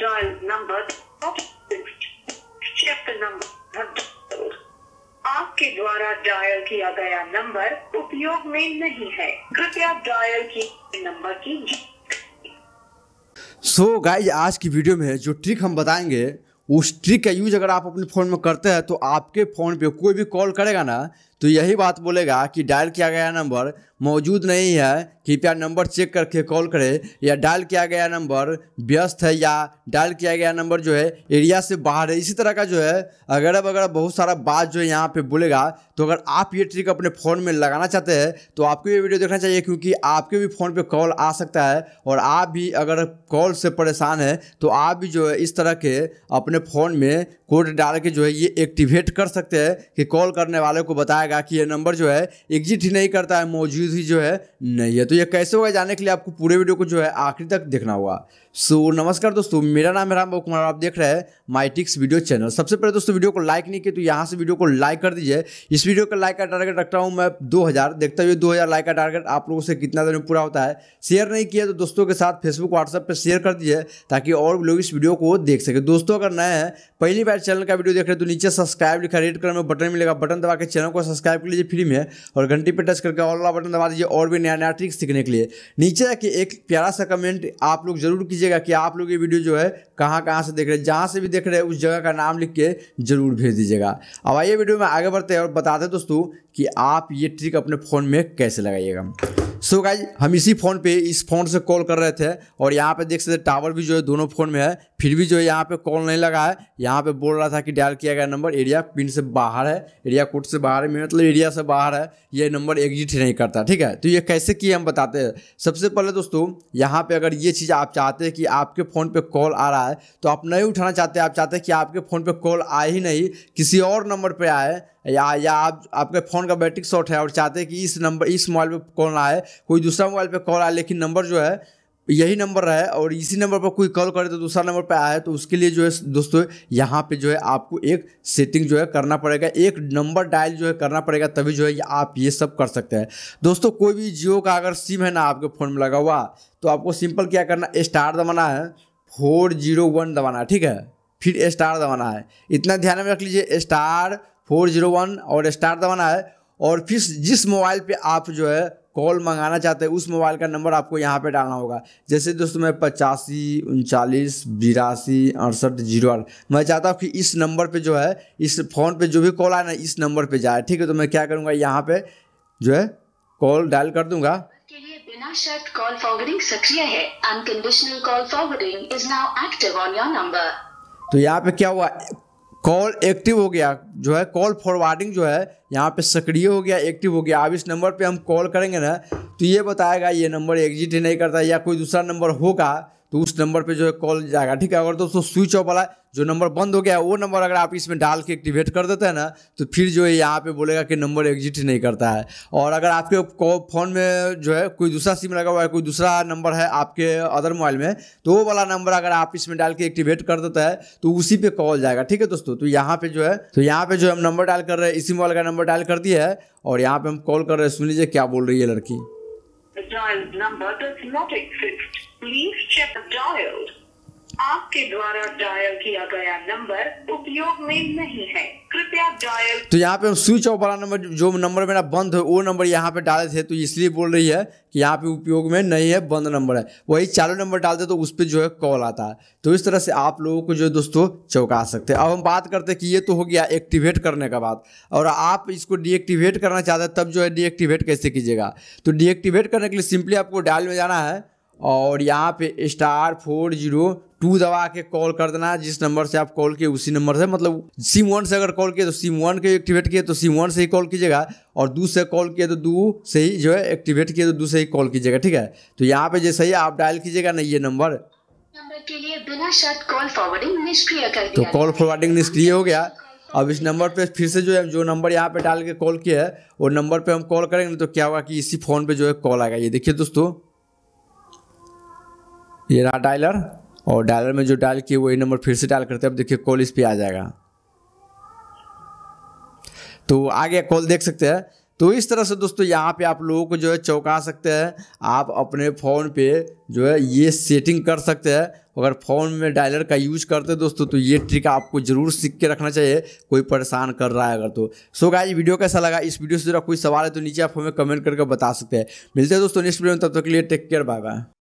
dial number shift number आपके द्वारा dial किया गया नंबर उपयोग में नहीं है कृपया डायल की नंबर की सो so गाइज आज की वीडियो में जो ट्रिक हम बताएंगे उस ट्रिक का यूज अगर आप अपने फ़ोन में करते हैं तो आपके फ़ोन पे कोई भी कॉल करेगा ना तो यही बात बोलेगा कि डायल किया गया नंबर मौजूद नहीं है कृपया नंबर चेक करके कॉल करें या डायल किया गया नंबर व्यस्त है या डायल किया गया नंबर जो है एरिया से बाहर है इसी तरह का जो है अगर अब अगर बहुत सारा बात जो है यहाँ पे बोलेगा तो अगर आप ये ट्रिक अपने फ़ोन में लगाना चाहते हैं तो आपको ये वीडियो देखना चाहिए क्योंकि आपके भी फ़ोन पर कॉल आ सकता है और आप भी अगर कॉल से परेशान है तो आप भी जो है इस तरह के अपने फ़ोन में कोड डाल के जो है ये एक्टिवेट कर सकते हैं कि कॉल करने वाले को बताएगा कि ये नंबर जो है एग्जिट ही नहीं करता है मौजूद ही जो है नहीं है तो ये कैसे होगा जाने के लिए आपको पूरे वीडियो को जो है आखिरी तक देखना होगा सो so, नमस्कार दोस्तों मेरा नाम है राम कुमार आप देख रहे हैं माइटिक्स वीडियो चैनल सबसे पहले दोस्तों वीडियो को लाइक नहीं किया तो यहाँ से वीडियो को लाइक कर दीजिए इस वीडियो का लाइक का टारगेट रखता हूँ मैं दो देखता हुए दो लाइक का टारगेट आप लोगों से कितना देर में पूरा होता है शेयर नहीं किया तो दोस्तों के साथ फेसबुक व्हाट्सएप पर शेयर कर दीजिए ताकि और लोग इस वीडियो को देख सके दोस्तों अगर नए हैं पहली बार बार चैनल का वीडियो देख रहे हो तो नीचे सब्सक्राइब लिखा रेड कलर में बटन मिलेगा बटन दबा के चैनल को सब्सक्राइब कर लीजिए फ्री में और घंटी पे टच करके और वाला बटन दबा दीजिए और भी नया नया ट्रिक सीखने के लिए नीचे जाके एक प्यारा सा कमेंट आप लोग जरूर कीजिएगा कि आप लोग ये वीडियो जो है कहाँ कहाँ से देख रहे हैं जहाँ से भी देख रहे हैं उस जगह का नाम लिख के जरूर भेज दीजिएगा अब आइए वीडियो में आगे बढ़ते हैं और बता दें दोस्तों कि आप ये ट्रिक अपने फ़ोन में कैसे लगाइएगा सो so गाइज हम इसी फ़ोन पे इस फ़ोन से कॉल कर रहे थे और यहाँ पे देख सकते टावर भी जो है दोनों फ़ोन में है फिर भी जो है यहाँ पे कॉल नहीं लगा है यहाँ पे बोल रहा था कि डायल किया गया नंबर एरिया पिन से बाहर है एरिया कोड से बाहर है मेरा मतलब एरिया से बाहर है ये नंबर एग्जिट नहीं करता ठीक है तो ये कैसे किए हम बताते हैं सबसे पहले दोस्तों यहाँ पे अगर ये चीज़ आप चाहते हैं कि आपके फ़ोन पर कॉल आ रहा है तो आप नहीं उठाना चाहते आप चाहते हैं कि आपके फ़ोन पर कॉल आए ही नहीं किसी और नंबर पर आए या या आप आपके फ़ोन का बैटरी शॉर्ट है और चाहते हैं कि इस नंबर इस मोबाइल पे कॉल आए कोई दूसरा मोबाइल पे कॉल आए लेकिन नंबर जो है यही नंबर है और इसी नंबर पर कोई कॉल करे तो दूसरा नंबर पर आए तो उसके लिए जो है दोस्तों यहाँ पे जो है आपको एक सेटिंग जो है करना पड़ेगा एक नंबर डायल जो है करना पड़ेगा तभी जो है आप ये सब कर सकते हैं दोस्तों कोई भी जियो का अगर सिम है ना आपके फ़ोन में लगा हुआ तो आपको सिंपल क्या करना स्टार दबाना है फोर जीरो वन दबाना है ठीक है फिर स्टार दबाना है इतना ध्यान में रख लीजिए स्टार फोर जीरो वन और स्टार दबाना है और फिर जिस मोबाइल पे आप जो है कॉल मंगाना चाहते हैं उस मोबाइल का नंबर आपको यहाँ पे डालना होगा जैसे दोस्तों मैं पचासी उनचालीस बिरासी अड़सठ जीरो आठ मैं चाहता हूँ कि इस नंबर पे जो है इस फ़ोन पे जो भी कॉल आए ना इस नंबर पे जाए ठीक है तो मैं क्या करूँगा यहाँ पे जो है कॉल डायल कर दूंगा तो यहाँ पे क्या हुआ कॉल एक्टिव हो गया जो है कॉल फॉरवर्डिंग जो है यहाँ पे सक्रिय हो गया एक्टिव हो गया अब इस नंबर पे हम कॉल करेंगे ना तो ये बताएगा ये नंबर एग्जिट ही नहीं करता या कोई दूसरा नंबर होगा तो उस नंबर पे जो है कॉल जाएगा ठीक है अगर दोस्तों स्विच ऑफ वाला जो नंबर बंद हो गया वो नंबर अगर आप इसमें डाल के एक्टिवेट कर देते हैं ना तो फिर जो है यहाँ पे बोलेगा कि नंबर एग्जिट नहीं करता है और अगर आपके फ़ोन में जो है कोई दूसरा सिम लगा हुआ है कोई दूसरा नंबर है आपके अदर मोबाइल में तो वो वाला नंबर अगर आप इसमें डाल के एक्टिवेट कर देता है तो उसी पर कॉल जाएगा ठीक है दोस्तों तो यहाँ पर जो है तो यहाँ पर जो हम नंबर डायल कर रहे हैं इसी मोबाइल का नंबर डायल कर दिया है और यहाँ पर हम कॉल कर रहे हैं सुन लीजिए क्या बोल रही है लड़की the dialed number does not exist. Please check the dialed आपके द्वारा डायल किया गया नंबर उपयोग में नहीं है कृपया डायल तो यहाँ पे हम स्विच ऑफ वाला नंबर जो नंबर मेरा बंद है वो नंबर यहाँ पे डाले थे तो इसलिए बोल रही है कि यहाँ पे उपयोग में नहीं है बंद नंबर है वही चालू नंबर डालते तो उस पर जो है कॉल आता है तो इस तरह से आप लोगों को जो है दोस्तों चौंका सकते हैं अब हम बात करते हैं कि ये तो हो गया एक्टिवेट करने का बात और आप इसको डीएक्टिवेट करना चाहते हैं तब जो है डीएक्टिवेट कैसे कीजिएगा तो डीएक्टिवेट करने के लिए सिंपली आपको डायल में जाना है और यहाँ पे स्टार फोर जीरो टू दबा के कॉल कर देना जिस नंबर से आप कॉल किए उसी नंबर से मतलब सिम वन से अगर कॉल किए तो सिम वन के एक्टिवेट किए तो सिम वन से ही कॉल कीजिएगा और दू से कॉल किए तो दू से ही जो है एक्टिवेट किए तो दू से ही कॉल कीजिएगा ठीक है तो यहाँ पे जैसे ही आप डायल कीजिएगा ना ये नंबर कॉल फॉरवर्डिंग तो कॉल फॉरवर्डिंग निष्क्रिय हो गया अब इस नंबर पे फिर से जो है जो नंबर यहाँ पे डाल के कॉल किया है वो नंबर पे हम कॉल करेंगे तो क्या होगा कि इसी फ़ोन पे जो है कॉल आएगा ये देखिए दोस्तों ये रहा डायलर और डायलर में जो डायल किए वही नंबर फिर से डायल करते हैं अब देखिए कॉल इस पर आ जाएगा तो आ गया कॉल देख सकते हैं तो इस तरह से दोस्तों यहाँ पे आप लोगों को जो है चौंका सकते हैं आप अपने फ़ोन पे जो है ये सेटिंग कर सकते हैं अगर फ़ोन में डायलर का यूज करते हैं दोस्तों तो ये ट्रिक आपको जरूर सीख के रखना चाहिए कोई परेशान कर रहा है अगर तो सो गाइस वीडियो कैसा लगा इस वीडियो से जरा कोई सवाल है तो नीचे आप हमें कमेंट करके बता सकते हैं मिलते हैं दोस्तों नेक्स्ट वीडियो में तब तक के लिए टेक केयर बाय बाय